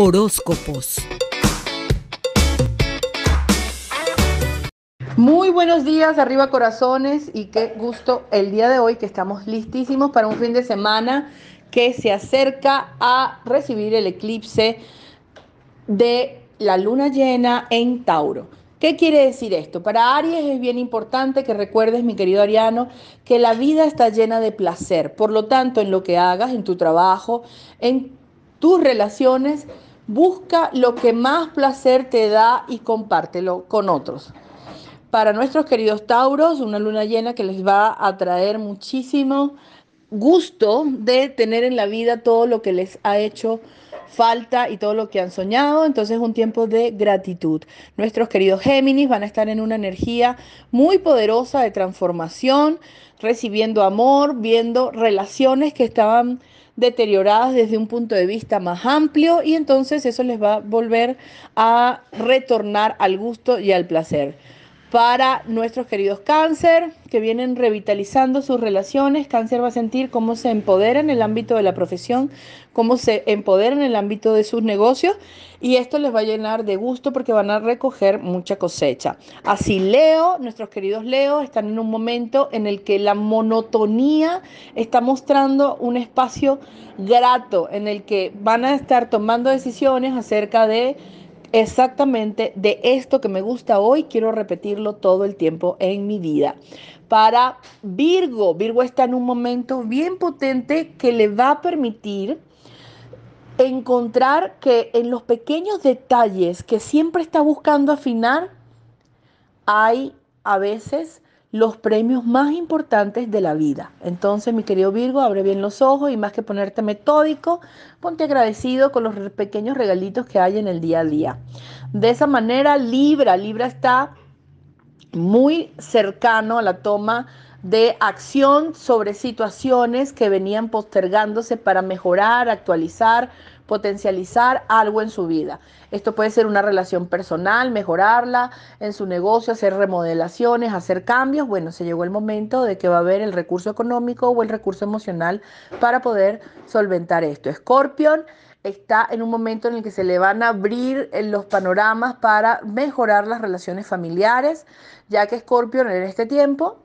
Horóscopos. Muy buenos días, arriba corazones y qué gusto el día de hoy que estamos listísimos para un fin de semana que se acerca a recibir el eclipse de la luna llena en Tauro. ¿Qué quiere decir esto? Para Aries es bien importante que recuerdes, mi querido Ariano, que la vida está llena de placer. Por lo tanto, en lo que hagas, en tu trabajo, en tus relaciones, Busca lo que más placer te da y compártelo con otros. Para nuestros queridos Tauros, una luna llena que les va a traer muchísimo gusto de tener en la vida todo lo que les ha hecho falta y todo lo que han soñado, entonces un tiempo de gratitud. Nuestros queridos Géminis van a estar en una energía muy poderosa de transformación, recibiendo amor, viendo relaciones que estaban deterioradas desde un punto de vista más amplio y entonces eso les va a volver a retornar al gusto y al placer para nuestros queridos cáncer, que vienen revitalizando sus relaciones. Cáncer va a sentir cómo se empodera en el ámbito de la profesión, cómo se empodera en el ámbito de sus negocios y esto les va a llenar de gusto porque van a recoger mucha cosecha. Así Leo, nuestros queridos Leo, están en un momento en el que la monotonía está mostrando un espacio grato en el que van a estar tomando decisiones acerca de Exactamente, de esto que me gusta hoy, quiero repetirlo todo el tiempo en mi vida. Para Virgo, Virgo está en un momento bien potente que le va a permitir encontrar que en los pequeños detalles que siempre está buscando afinar, hay a veces los premios más importantes de la vida. Entonces, mi querido Virgo, abre bien los ojos y más que ponerte metódico, ponte agradecido con los pequeños regalitos que hay en el día a día. De esa manera, Libra, Libra está muy cercano a la toma de acción sobre situaciones que venían postergándose para mejorar, actualizar, potencializar algo en su vida. Esto puede ser una relación personal, mejorarla en su negocio, hacer remodelaciones, hacer cambios. Bueno, se llegó el momento de que va a haber el recurso económico o el recurso emocional para poder solventar esto. Scorpion está en un momento en el que se le van a abrir eh, los panoramas para mejorar las relaciones familiares, ya que Scorpion en este tiempo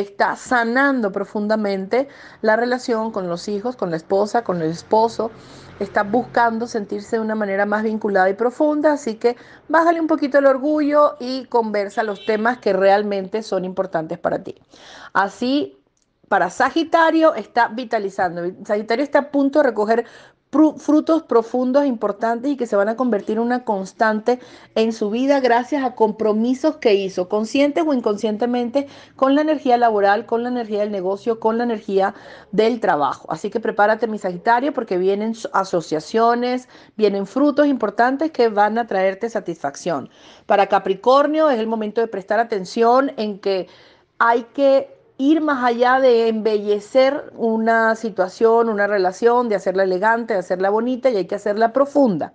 está sanando profundamente la relación con los hijos, con la esposa, con el esposo. Está buscando sentirse de una manera más vinculada y profunda, así que bájale un poquito el orgullo y conversa los temas que realmente son importantes para ti. Así para Sagitario está vitalizando. Sagitario está a punto de recoger frutos profundos, importantes y que se van a convertir en una constante en su vida gracias a compromisos que hizo, consciente o inconscientemente, con la energía laboral, con la energía del negocio, con la energía del trabajo. Así que prepárate, mi Sagitario, porque vienen asociaciones, vienen frutos importantes que van a traerte satisfacción. Para Capricornio es el momento de prestar atención en que hay que ir más allá de embellecer una situación, una relación, de hacerla elegante, de hacerla bonita y hay que hacerla profunda.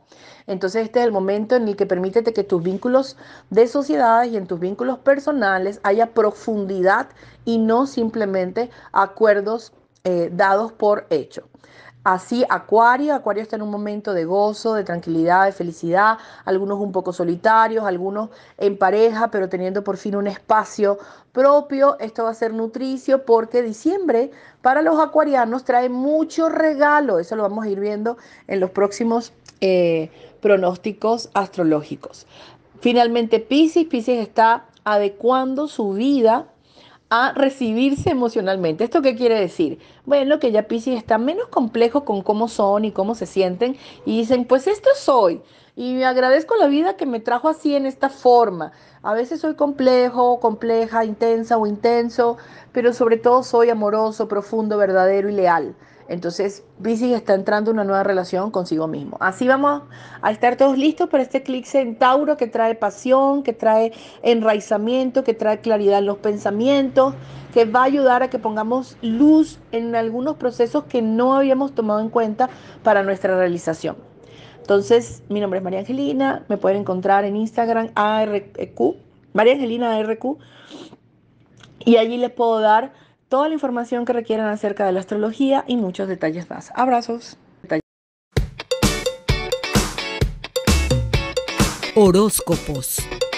Entonces este es el momento en el que permítete que tus vínculos de sociedades y en tus vínculos personales haya profundidad y no simplemente acuerdos eh, dados por hecho. Así, Acuario, Acuario está en un momento de gozo, de tranquilidad, de felicidad, algunos un poco solitarios, algunos en pareja, pero teniendo por fin un espacio propio. Esto va a ser nutricio porque diciembre para los acuarianos trae mucho regalo. Eso lo vamos a ir viendo en los próximos eh, pronósticos astrológicos. Finalmente, Pisces, Pisces está adecuando su vida a recibirse emocionalmente. ¿Esto qué quiere decir? Bueno, que ya Pisces está menos complejo con cómo son y cómo se sienten y dicen, pues esto soy y me agradezco la vida que me trajo así en esta forma. A veces soy complejo, compleja, intensa o intenso, pero sobre todo soy amoroso, profundo, verdadero y leal. Entonces, Pisces está entrando en una nueva relación consigo mismo. Así vamos a estar todos listos para este clic Tauro que trae pasión, que trae enraizamiento, que trae claridad en los pensamientos, que va a ayudar a que pongamos luz en algunos procesos que no habíamos tomado en cuenta para nuestra realización. Entonces, mi nombre es María Angelina, me pueden encontrar en Instagram ARQ, María Angelina ARQ, y allí les puedo dar toda la información que requieran acerca de la astrología y muchos detalles más. Abrazos. Horóscopos.